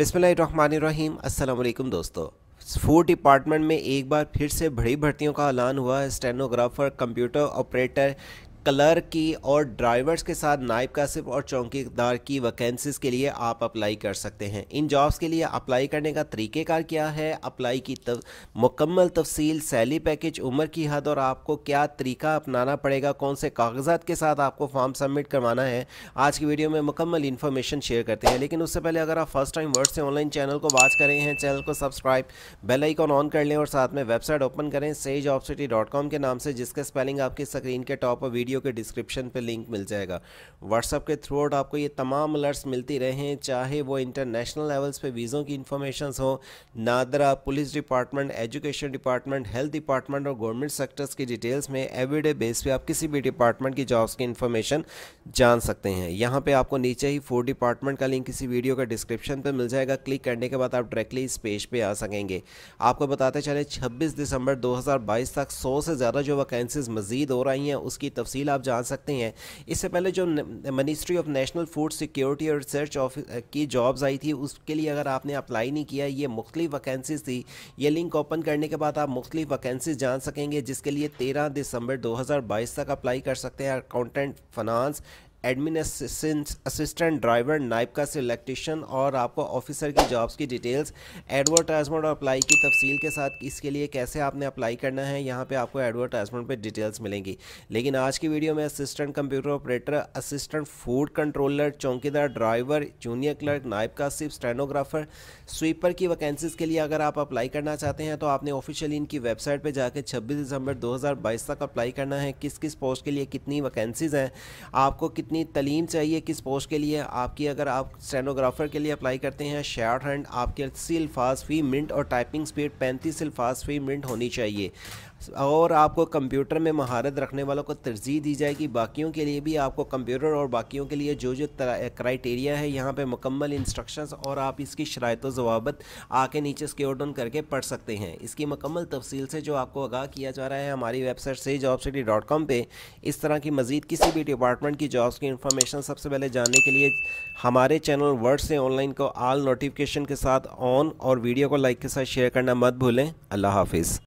बिसमीम अल्लाम दोस्तों फूड डिपार्टमेंट में एक बार फिर से बड़ी भर्तियों का ऐलान हुआ है स्टेनोग्राफ़र कंप्यूटर ऑपरेटर कलर की और ड्राइवर्स के साथ नायब कासिब और चौकीदार की वैकेंसीज के लिए आप अप्लाई कर सकते हैं इन जॉब्स के लिए अप्लाई करने का तरीक़ेकार क्या है अप्लाई की तव, मुकम्मल तफसील सैली पैकेज उम्र की हद और आपको क्या तरीका अपनाना पड़ेगा कौन से कागजात के साथ आपको फॉर्म सबमिट करवाना है आज की वीडियो में मुकम्मल इन्फॉर्मेशन शेयर करते हैं लेकिन उससे पहले अगर आप फर्स्ट टाइम वर्ड से ऑनलाइन चैनल को वॉच कर रहे हैं चैनल को सब्सक्राइब बेल आइकॉन ऑन कर लें और साथ में वेबसाइट ओपन करें सेज के नाम से जिसका स्पेलिंग आपकी स्क्रीन के टॉप पर वीडियो वीडियो के डिस्क्रिप्शन पे लिंक मिल जाएगा व्हाट्सअप के थ्रू आउट आपको ये तमाम अलर्ट्स मिलती रहें चाहे वो इंटरनेशनल लेवल्स पे वीज़ों की इन्फॉर्मेशन हो NADRA police department education department health department और गवर्नमेंट सेक्टर्स की डिटेल्स में एवरीडे बेस पे आप किसी भी डिपार्टमेंट की जॉब्स की इन्फॉर्मेशन जान सकते हैं यहाँ पर आपको नीचे ही फूड डिपार्टमेंट का लिंक किसी वीडियो का डिस्क्रिप्शन पर मिल जाएगा क्लिक करने के बाद आप डायरेक्टली इस पेज पर आ सकेंगे आपको बताते चले छब्बीस दिसंबर दो तक सौ से ज़्यादा जो वैकेंसीज मजीद हो रही हैं उसकी तफसी तफसील आप जान सकते हैं इससे पहले जो ministry of national food security और रिसर्च ऑफिस की जॉब्स आई थी उसके लिए अगर आपने अप्लाई नहीं किया ये मुख्तलि वैकेंसीज थी ये लिंक ओपन करने के बाद आप मुख्तलि वैकेंसीज जान सकेंगे जिसके लिए तेरह दिसंबर दो तक अप्लाई कर सकते हैं accountant finance admin assistant driver नाइप का सिलेक्टेशन और आपको ऑफिसर की जॉब्स की डिटेल्स एडवर्टाइजमेंट और अप्लाई की तफसील के साथ इसके लिए कैसे आपने अप्लाई करना है यहाँ पे आपको एडवर्टाइजमेंट पे डिटेल्स मिलेंगी लेकिन आज की वीडियो में assistant computer operator assistant food controller चौकीदार ड्राइवर जूनियर क्लर्क नाइप का सिर्फ स्टेनोग्राफर स्वीपर की वैकेंसीज़ के लिए अगर आप अप्लाई करना चाहते हैं तो आपने ऑफिशियली इनकी वेबसाइट पर जाकर छब्बीस दिसंबर दो तक अप्लाई करना है किस किस पोस्ट के लिए कितनी वैकेंसीज़ हैं आपको कितनी कितनी तलीम चाहिए किस पोस्ट के लिए आपकी अगर आप स्टेनोग्राफ़र के लिए अप्लाई करते हैं शार्ट हैंड आपके अस्सी अल्फाज फ़ी मिनट और टाइपिंग स्पीड पैंतीस अल्फाज फ़ी मिनट होनी चाहिए और आपको कंप्यूटर में महारत रखने वालों को तरजीह दी जाएगी बाकियों के लिए भी आपको कंप्यूटर और बाकियों के लिए जो जो क्राइटेरिया है यहाँ पे मुकम्मल इंस्ट्रक्शंस और आप इसकी शरात जवाबत आके नीचे स्क्योर डाउन करके पढ़ सकते हैं इसकी मुकम्मल तफसील से जो आपको आगाह किया जा रहा है हमारी वेबसाइट से जॉब सिटी डॉट कॉम पर इस तरह की मज़ीद किसी भी डिपार्टमेंट की जॉब्स की इन्फॉर्मेशन सबसे पहले जानने के लिए हमारे चैनल वर्ड से ऑनलाइन को आल नोटिफिकेशन के साथ ऑन और वीडियो को लाइक के साथ शेयर करना मत भूलें अल्लाह हाफिज़